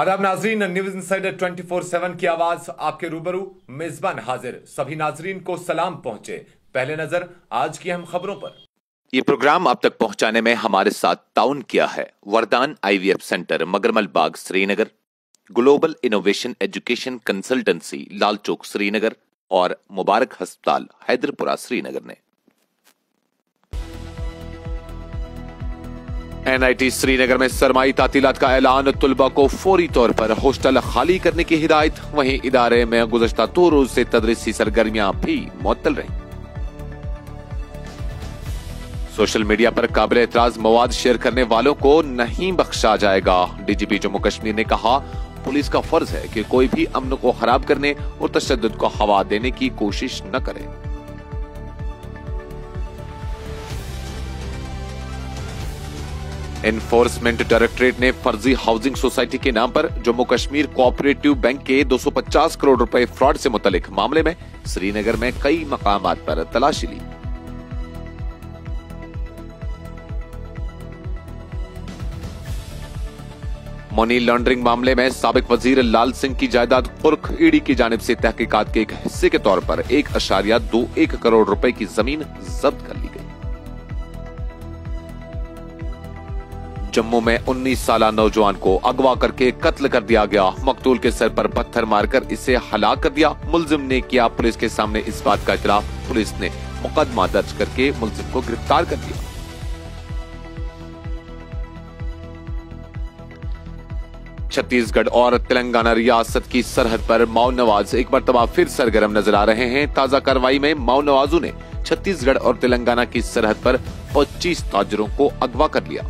आदाब नाजरीन news insider 24/7 की आवाज आपके रूबरू मेजबान हाजिर सभी नाजरीन को सलाम पहुंचे पहले नजर आज की अहम खबरों पर ये प्रोग्राम आप तक पहुंचाने में हमारे साथ ताउन किया है वरदान IVF centre Magarmal Bagh Srinagar global innovation education consultancy Lal Chowk Srinagar और मुबारक अस्पताल हैदरपुरा श्रीनगर ने एनआईटी श्रीनगर में सरमाई तातीलात का ऐलान तुलबा को फौरी तौर पर हॉस्टल खाली करने की हिदायत वहीं इदारे में गुजशत दो रोज से तदरीसी सरगर्मियां भी मुतल रही सोशल मीडिया पर काबिल एतराज मवाद शेयर करने वालों को नहीं बख्शा जाएगा डीजीपी जम्मू कश्मीर ने कहा पुलिस का फर्ज है कि कोई भी अमन को खराब करने और तशद को हवा देने की कोशिश न करे एनफोर्समेंट डायरेक्टरेट ने फर्जी हाउसिंग सोसाइटी के नाम पर जम्मू कश्मीर कोऑपरेटिव बैंक के 250 करोड़ रुपए फ्रॉड से मुतलिक मामले में श्रीनगर में कई मकाम पर तलाशी ली मनी लॉन्ड्रिंग मामले में सबक वजीर लाल सिंह की जायदाद कुर्क ईडी की जानब से तहकीकात के एक हिस्से के तौर पर एक अशारिया दो एक करोड़ रुपए की जमीन जब्त कर ली जम्मू में उन्नीस साल नौजवान को अगवा करके कत्ल कर दिया गया मकतूल के सर आरोप पत्थर मारकर इसे हलाक कर दिया मुलजिम ने किया पुलिस के सामने इस बात का इतराफ पुलिस ने मुकदमा दर्ज करके मुलजिम को गिरफ्तार कर दिया छत्तीसगढ़ और तेलंगाना रियासत की सरहद पर माओ नवाज एक मरतबा फिर सरगर्म नजर आ रहे हैं ताजा कार्रवाई में माओ नवाजों ने छत्तीसगढ़ और तेलंगाना की सरहद पर 25 ताजरों को अगवा कर लिया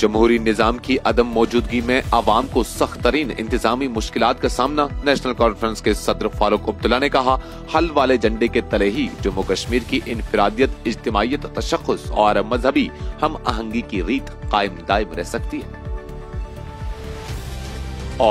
जमहूरी निज़ाम की अदम मौजूदगी में आवाम को सख्त तरीन इंतजामी मुश्किल का सामना नेशनल कॉन्फ्रेंस के सदर फारूक अब्दुल्ला ने कहा हल वाले झंडे के तले ही जम्मू कश्मीर की इनफरादियत इज्तमाहीत तशखस और मजहबी हम आहंगी की रीत कायम दायम रह सकती है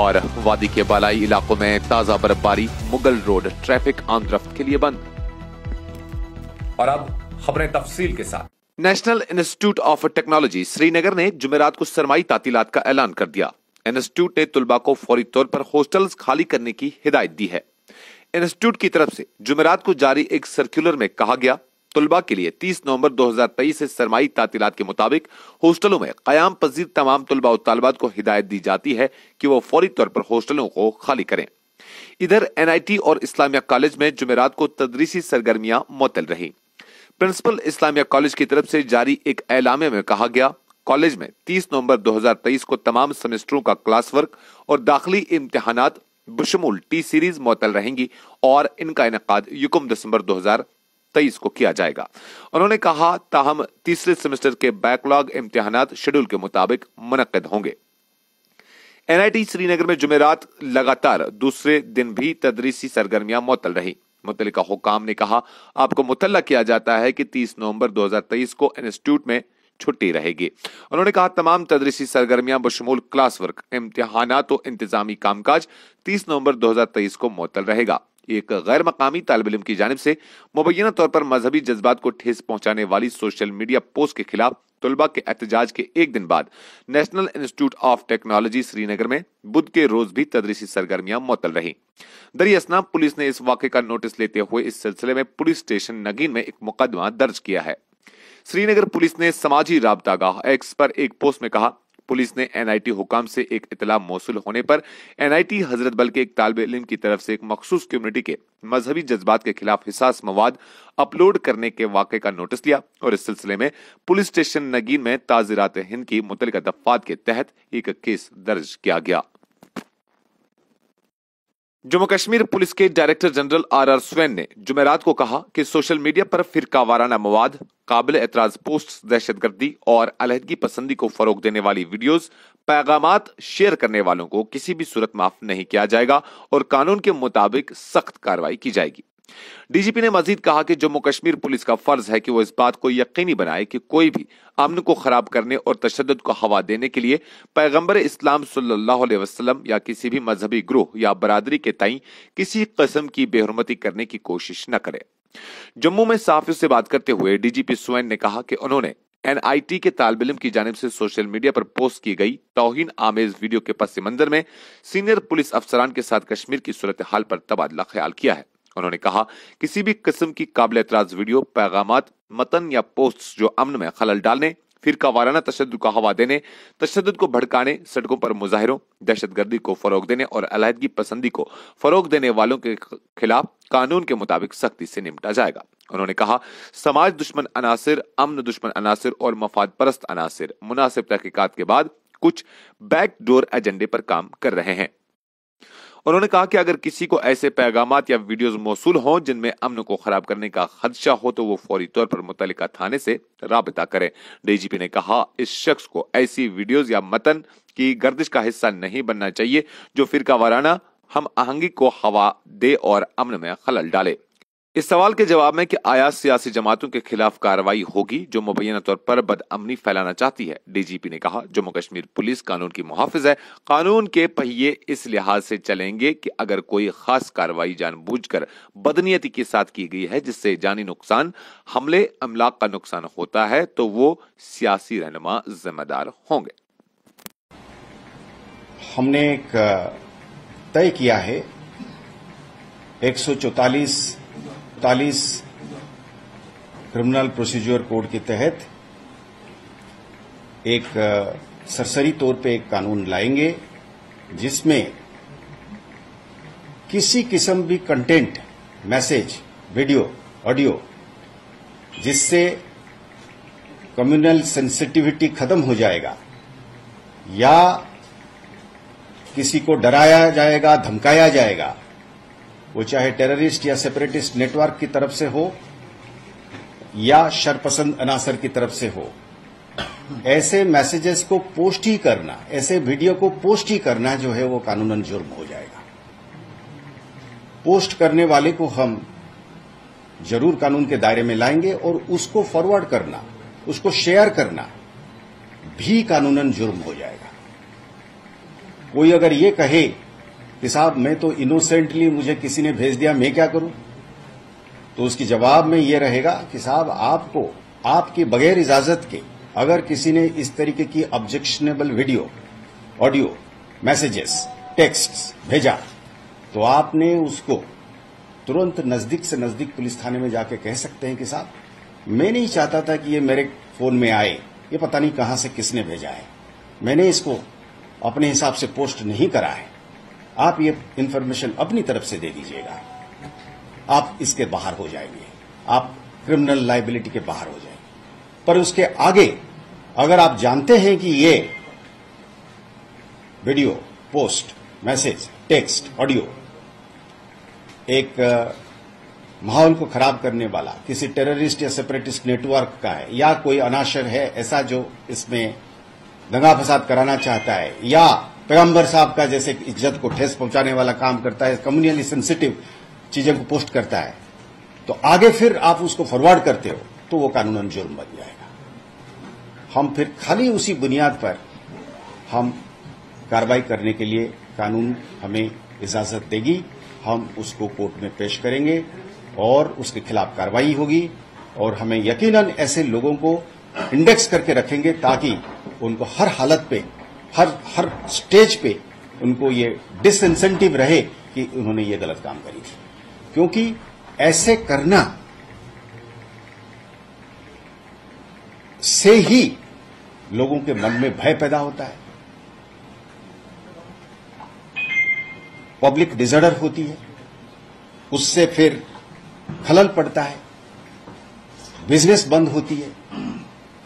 और वादी के बालाई इलाकों में ताजा बर्फबारी मुगल रोड ट्रैफिक आमदरफ्त के लिए बंद और अब खबरें तफसील के साथ national institute of technology Srinagar ने जुमेरात को सरमाई तातीलात का ऐलान कर दिया इंस्टीट्यूट ने तुलबा को फौरी तौर पर हॉस्टल्स खाली करने की हिदायत दी है इंस्टीट्यूट की तरफ से जुमेरात को जारी एक सर्कुलर में कहा गया तुलबा के लिए 30 नवंबर 2023 से सरमाई तातीलात के मुताबिक हॉस्टलों में कयाम पजीर तमाम तुलबा और तालबात को हिदायत दी जाती है कि वो फौरी तौर पर हॉस्टलों को खाली करें इधर एनआईटी और इस्लामिया कॉलेज में जुमेरात को तदरीसी सरगर्मियां मुतल रही प्रिंसिपल इस्लामिया कॉलेज की तरफ से जारी एक ऐलामे में कहा गया कॉलेज में 30 नवंबर 2023 को तमाम सेमेस्टरों का क्लास वर्क और दाखिली इम्तहान बशमूल टी सीरीज मुतल रहेंगी और इनका इनका यकम दिसंबर 2023 को किया जाएगा उन्होंने कहा ताहम तीसरे सेमेस्टर के बैकलॉग इम्तहान शेड्यूल के मुताबिक मुनद होंगे एनआईटी श्रीनगर में जुमेरात लगातार दूसरे दिन भी तदरीसी सरगर्मियां मुतल रही मुतलका हुकाम ने कहा आपको मुतल किया जाता है कि तीस नवंबर 2023 को इंस्टीट्यूट में छुट्टी रहेगी उन्होंने कहा तमाम तदरीसी सरगर्मियां बशमूल क्लास वर्क इम्तहाना तो इंतजामी कामकाज 30 नवंबर 2023 को मुतल रहेगा एक गैर मकामी तालब इम की जानब से मुबैना तौर पर मजहबी जज्बात को ठेस पहुंचाने वाली सोशल मीडिया पोस्ट के खिलाफ तलबा के एहतजाज के एक दिन बाद national institute of technology Srinagar में बुध के रोज भी तदरीसी सरगर्मियां मुतल रही दरियसना पुलिस ने इस वाक का नोटिस लेते हुए इस सिलसिले में पुलिस स्टेशन नगीन में एक मुकदमा दर्ज किया है श्रीनगर पुलिस ने समाजी राबता गाह एक्स पर एक पोस्ट में कहा पुलिस ने एनआईटी हुकाम से एक इतला मौसू होने पर एनआईटी हजरत बल के एक तालब इलम की तरफ से एक मखसूस कम्युनिटी के मजहबी जज्बात के खिलाफ हिसास मवाद अपलोड करने के वाक़े का नोटिस लिया और इस सिलसिले में पुलिस स्टेशन नगीन में ताजरात हिंद की मुतल दफात के तहत एक केस दर्ज किया गया जम्मू कश्मीर पुलिस के director general R R Swain ने जुमेरात को कहा कि सोशल मीडिया पर फिरका वाराना मवाद काबिल एतराज पोस्ट दहशतगर्दी और अलहदगी पसंदी को फरोग देने वाली वीडियोस पैगाम शेयर करने वालों को किसी भी सूरत माफ नहीं किया जाएगा और कानून के मुताबिक सख्त कार्रवाई की जाएगी डीजीपी ने मजीद कहा कि जम्मू कश्मीर पुलिस का फर्ज है कि वो इस बात को यकीनी बनाए कि कोई भी अमन को खराब करने और तशद को हवा देने के लिए पैगम्बर इस्लाम सल्लल्लाहु या किसी भी मजहबी ग्रोह या बरदरी के तई किसी कस्म की बेहरमती करने की कोशिश न करे जम्मू में साफियों से बात करते हुए डीजीपी सुवैन ने कहा कि उन्होंने एनआईटी के तालब इम की जानब से सोशल मीडिया पर पोस्ट की गई तोहिन आमेज वीडियो के पस मंजर में सीनियर पुलिस अफसरान के साथ कश्मीर की सूरत हाल पर तबादला ख्याल किया है उन्होंने कहा किसी भी किस्म की काबिल एतराज वीडियो पैगाम मतन या पोस्ट जो अमन में खलल डालने फिर का वाराना तशद को हवा देने तशद को भड़काने सड़कों पर मुजाहरों दहशतगर्दी को फरोग देने और अलहदगी पसंदी को फरोग देने वालों के खिलाफ कानून के मुताबिक सख्ती से निपटा जाएगा उन्होंने कहा समाज दुश्मन अनासर अमन दुश्मन अनासर और मफाद परस्त अनासर मुनासिब तहकीकत के बाद कुछ बैकडोर एजेंडे पर काम कर रहे हैं उन्होंने कहा कि अगर किसी को ऐसे पैगाम या वीडियोज मौसू हों जिनमें अमन को खराब करने का खदशा हो तो वो फौरी तौर पर मुतल थाने से रबता करें डीजीपी ने कहा इस शख्स को ऐसी वीडियोज या मतन की गर्दिश का हिस्सा नहीं बनना चाहिए जो फिरका वाराना हम आहंगी को हवा दे और अमन में खलल डाले इस सवाल के जवाब में कि आया सियासी जमातों के खिलाफ कार्रवाई होगी जो मुबैना तौर पर बदअमनी फैलाना चाहती है डीजीपी ने कहा जम्मू कश्मीर पुलिस कानून की मुहाफिज है कानून के पहिए इस लिहाज से चलेंगे कि अगर कोई खास कार्रवाई जानबूझकर बदनीयती के साथ की गई है जिससे जानी नुकसान हमले अमलाक का नुकसान होता है तो वो सियासी रहनमा जिम्मेदार होंगे हमने तय किया है एक तालीस क्रिमिनल प्रोसीजर कोड के तहत एक सरसरी तौर पे एक कानून लाएंगे जिसमें किसी किस्म भी कंटेंट मैसेज वीडियो ऑडियो जिससे कम्युनल सेंसिटिविटी खत्म हो जाएगा या किसी को डराया जाएगा धमकाया जाएगा वो चाहे टेररिस्ट या सेपरेटिस्ट नेटवर्क की तरफ से हो या शरपसंद अनासर की तरफ से हो ऐसे मैसेजेस को पोस्ट ही करना ऐसे वीडियो को पोस्ट ही करना जो है वो कानूनन जुर्म हो जाएगा पोस्ट करने वाले को हम जरूर कानून के दायरे में लाएंगे और उसको फॉरवर्ड करना उसको शेयर करना भी कानूनन जुर्म हो जाएगा कोई अगर ये कहे कि साहब मैं तो इनोसेंटली मुझे किसी ने भेज दिया मैं क्या करूं तो उसकी जवाब में यह रहेगा कि साहब आपको आपके बगैर इजाजत के अगर किसी ने इस तरीके की objectionable video audio messages text भेजा तो आपने उसको तुरंत नजदीक से नजदीक पुलिस थाने में जाके कह सकते हैं कि साहब मैं नहीं चाहता था कि ये मेरे फोन में आए ये पता नहीं कहां से किसने भेजा है मैंने इसको अपने हिसाब से पोस्ट नहीं करा है आप ये इन्फॉर्मेशन अपनी तरफ से दे दीजिएगा आप इसके बाहर हो जाएंगे आप क्रिमिनल लाइबिलिटी के बाहर हो जाएंगे पर उसके आगे अगर आप जानते हैं कि ये video post message text audio एक माहौल को खराब करने वाला किसी टेररिस्ट या सेपरेटिस्ट नेटवर्क का है या कोई अनाशर है ऐसा जो इसमें दंगा फसाद कराना चाहता है या पैगम्बर साहब का जैसे इज्जत को ठेस पहुंचाने वाला काम करता है कम्युनियली सेंसिटिव चीजें को पोस्ट करता है तो आगे फिर आप उसको फॉरवर्ड करते हो तो वो कानूनन जुर्म बन जाएगा हम फिर खाली उसी बुनियाद पर हम कार्रवाई करने के लिए कानून हमें इजाजत देगी हम उसको कोर्ट में पेश करेंगे और उसके खिलाफ कार्रवाई होगी और हमें यकीनन ऐसे लोगों को इंडेक्स करके रखेंगे ताकि उनको हर हालत पे हर हर स्टेज पे उनको ये डिसइंसेंटिव रहे कि उन्होंने ये गलत काम करी थी क्योंकि ऐसे करना से ही लोगों के मन में भय पैदा होता है पब्लिक डिजर्डर होती है उससे फिर खलल पड़ता है बिजनेस बंद होती है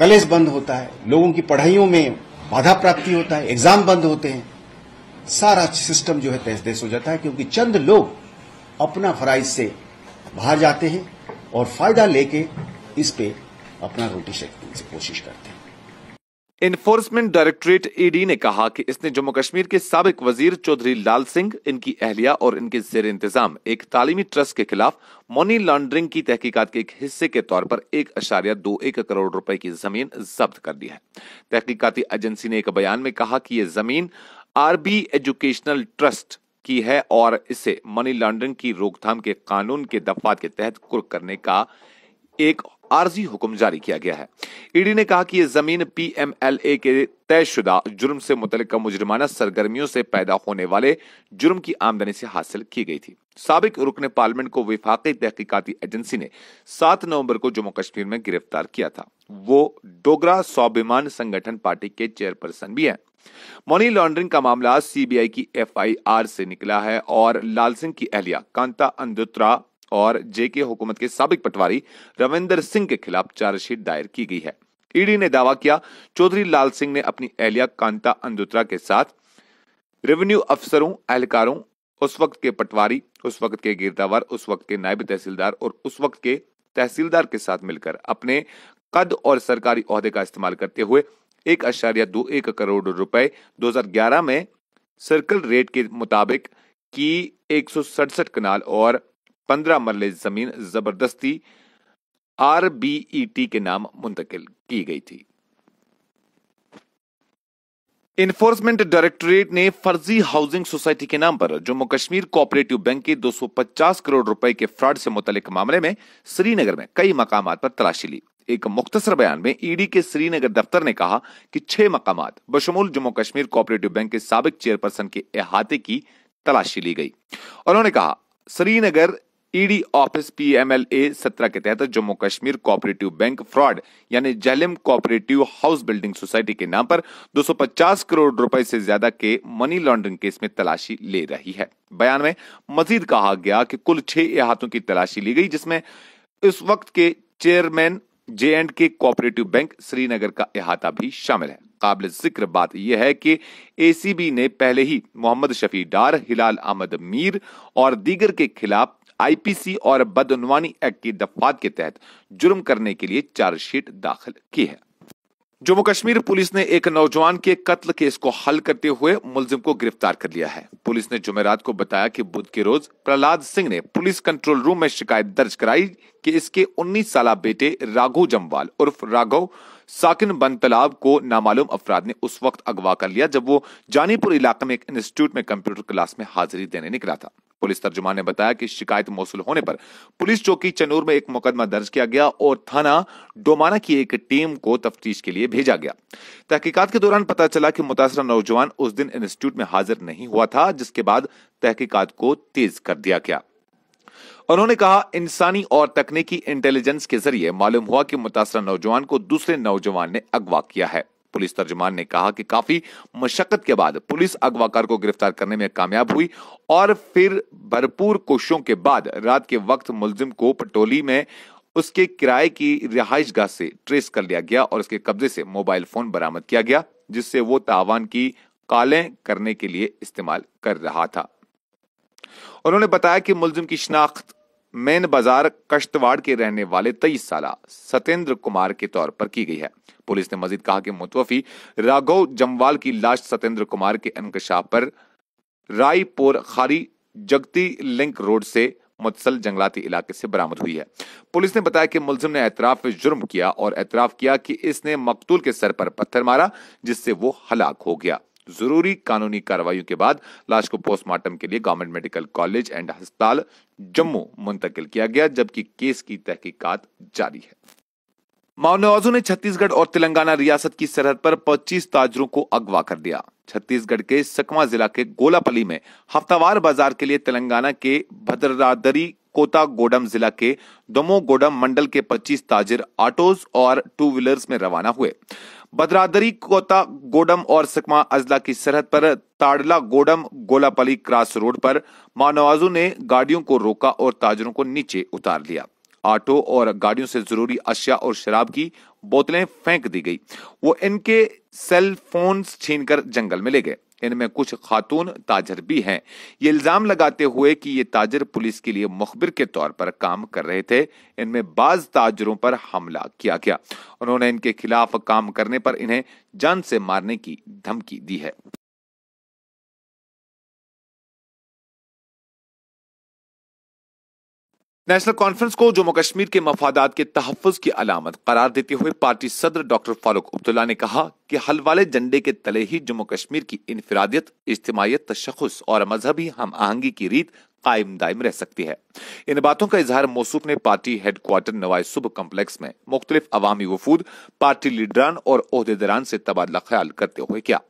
कलेश बंद होता है लोगों की पढ़ाइयों में बाधा प्राप्ति होता है एग्जाम बंद होते हैं सारा सिस्टम जो है तहस तहस हो जाता है क्योंकि चंद लोग अपना फराइज से बाहर जाते हैं और फायदा लेके इस पे अपना रोटी शेकने की कोशिश करते हैं इन्फोर्समेंट डायरेक्टरेट ईडी ने कहा कि इसने जम्मू कश्मीर के सबक वजीर चौधरी लाल सिंह इनकी अहलिया और इनके जेर इंतजाम एक तालीमी ट्रस्ट के खिलाफ मनी लॉन्ड्रिंग की तहकीकात के एक हिस्से के तौर पर एक अशारिया दो एक करोड़ रुपए की जमीन जब्त कर दी है तहकीकाती एजेंसी ने एक बयान में कहा कि ये जमीन आरबी एजुकेशनल ट्रस्ट की है और इसे मनी लॉन्ड्रिंग की रोकथाम के कानून के दफात के तहत कुर्क करने का एक आरजी हुक्म जारी किया गया है ईडी ने कहा कि यह जमीन पीएमएलए के तयशुदा जुर्म से मुतल मुजरमाना सरगर्मियों से पैदा होने वाले जुर्म की आमदनी से हासिल की गई थी सबक रुकन पार्लियामेंट को विफाकी तहकीकती एजेंसी ने 7 नवंबर को जम्मू कश्मीर में गिरफ्तार किया था वो डोगरा स्वाभिमान संगठन पार्टी के चेयरपर्सन भी हैं मनी लॉन्ड्रिंग का मामला सीबीआई की एफआईआर से निकला है और लाल सिंह की अहलिया कांता अंदुत्रा और जेके हुकूमत के सबक पटवारी रविंदर सिंह के खिलाफ चार्जशीट दायर की गई है ईडी ने दावा किया चौधरी लाल सिंह ने अपनी एहलिया कांता अंदुत्रा के साथ रेवेन्यू अफसरों एहलकारों उस वक्त के पटवारी उस वक्त के गिरदावर उस वक्त के नायब तहसीलदार और उस वक्त के तहसीलदार के साथ मिलकर अपने कद और सरकारी अहदे का इस्तेमाल करते हुए एक अशारिया दो एक करोड़ रुपए 2011 में सर्कल रेट के मुताबिक की एक सौ सड़सठ कनाल और पंद्रह मरले जमीन जबरदस्ती आरबीईटी के नाम मुंतकिल की गई थी इन्फोर्समेंट डायरेक्टोरेट ने फर्जी हाउसिंग सोसाइटी के नाम पर जम्मू कश्मीर कोऑपरेटिव बैंक के 250 करोड़ रुपए के फ्रॉड से मुतलिक मामले में श्रीनगर में कई मकाम पर तलाशी ली एक मुख्तसर बयान में ईडी के श्रीनगर दफ्तर ने कहा कि छह मकाम बशमूल जम्मू कश्मीर कोऑपरेटिव बैंक के सबक चेयरपर्सन के अहाते की तलाशी ली गई उन्होंने कहा श्रीनगर ईडी ऑफिस पीएमएलए 17 के तहत Jammu Kashmir cooperative bank fraud यानी Jhelum cooperative house building society के नाम पर 250 करोड़ रुपए से ज्यादा के मनी लॉन्ड्रिंग केस में तलाशी ले रही है बयान में मजीद कहा गया कि कुल छह अहातों की तलाशी ली गई जिसमें इस वक्त के chairman J and K cooperative bank Srinagar का अहाता भी शामिल है काबिल जिक्र बात यह है कि एसीबी ने पहले ही मोहम्मद शफी डार हिलाल अहमद मीर और दीगर के खिलाफ आईपीसी और बदनवानी एक्ट की दफात के तहत जुर्म करने के लिए चार्जशीट दाखिल की है जम्मू कश्मीर पुलिस ने एक नौजवान के कत्ल केस को हल करते हुए मुलजिम को गिरफ्तार कर लिया है पुलिस ने जुमेरात को बताया कि बुध के रोज प्रहलाद सिंह ने पुलिस कंट्रोल रूम में शिकायत दर्ज कराई कि इसके 19 साल बेटे राघव जम्वाल उर्फ राघव साकिन तलाब को नामालूम अफराद ने उस वक्त अगवा कर लिया जब वो जानीपुर इलाके में एक इंस्टीट्यूट में कंप्यूटर क्लास में हाजिरी देने निकला था पुलिस तर्जुमान ने बताया कि शिकायत मौसू होने पर पुलिस चौकी चनूर में एक मुकदमा दर्ज किया गया और थाना डोमाना की एक टीम को तफ्तीश के लिए भेजा गया तहकीकात के दौरान पता चला कि मुतासर नौजवान उस दिन इंस्टीट्यूट में हाजिर नहीं हुआ था जिसके बाद तहकीकात को तेज कर दिया गया उन्होंने कहा इंसानी और तकनीकी इंटेलिजेंस के जरिए मालूम हुआ कि मुतासर नौजवान को दूसरे नौजवान ने अगवा किया है पुलिस तर्जमान ने कहा कि काफी मशक्कत के बाद पुलिस अगवाकार को गिरफ्तार करने में कामयाब हुई और फिर भरपूर कोशिशों के बाद रात के वक्त मुलजिम को पटोली में उसके किराए की रिहाइश गाह से ट्रेस कर लिया गया और उसके कब्जे से मोबाइल फोन बरामद किया गया जिससे वो तावान की कालें करने के लिए इस्तेमाल कर रहा था उन्होंने बताया कि मुलजिम की शिनाख्त मेन बाजार कश्तवाड़ के रहने वाले तेईस साल सत्येंद्र कुमार के तौर पर की गई है पुलिस ने मजीद कहा कि मुतवफी राघव जमवाल की लाश सत्येंद्र कुमार के इंकशाफ पर रायपुर खारी जगती लिंक रोड से मुतसल जंगलाती इलाके से बरामद हुई है पुलिस ने बताया कि मुलजिम ने एतराफ जुर्म किया और एतराफ किया कि इसने मकतूल के सर पर पत्थर मारा जिससे वो हलाक हो गया जरूरी कानूनी कार्रवाई के बाद लाश को पोस्टमार्टम के लिए गवर्नमेंट मेडिकल कॉलेज एंड अस्पताल जम्मू मुंतकिल किया गया जबकि केस की तहकीकात जारी है माओनवाजों ने छत्तीसगढ़ और तेलंगाना रियासत की सरहद पर 25 ताजरों को अगवा कर दिया छत्तीसगढ़ के सकमा जिला के गोलापली में हफ्तावार बाजार के लिए तेलंगाना के भद्रादरी कोता गोडम जिला के दमो गोडम मंडल के 25 ताजिर ऑटोज और टू व्हीलर्स में रवाना हुए बदरादरी कोता गोडम और सकमा अजला की सरहद पर ताड़ला गोडम गोलापली क्रॉस रोड पर मानवाजों ने गाड़ियों को रोका और ताजरों को नीचे उतार लिया ऑटो और गाड़ियों से जरूरी अशिया और शराब की बोतलें फेंक दी गई वो इनके सेल फोन छीनकर जंगल में ले गए इनमें कुछ खातून ताजर भी हैं ये इल्ज़ाम लगाते हुए कि ये ताजर पुलिस के लिए मुखबिर के तौर पर काम कर रहे थे इनमें बाज ताजरों पर हमला किया गया उन्होंने इनके खिलाफ काम करने पर इन्हें जान से मारने की धमकी दी है नेशनल कॉन्फ्रेंस को जम्मू कश्मीर के मफादात के तहफ़ की अलामत करार देते हुए पार्टी सदर डॉक्टर फारूक अब्दुल्ला ने कहा कि हल वाले झंडे के तले ही जम्मू कश्मीर की इनफरादियत इज्तमाहीत तशखस और मजहबी हम आहंगी की रीत कायम दायम रह सकती है इन बातों का इजहार मौसूफ ने पार्टी हेडक्वार्टर नवाज सुबह कम्प्लेक्स में मुख्तलिफ अवामी वफूद पार्टी लीडरान और अहदेदारान से तबादला ख्याल करते हुए किया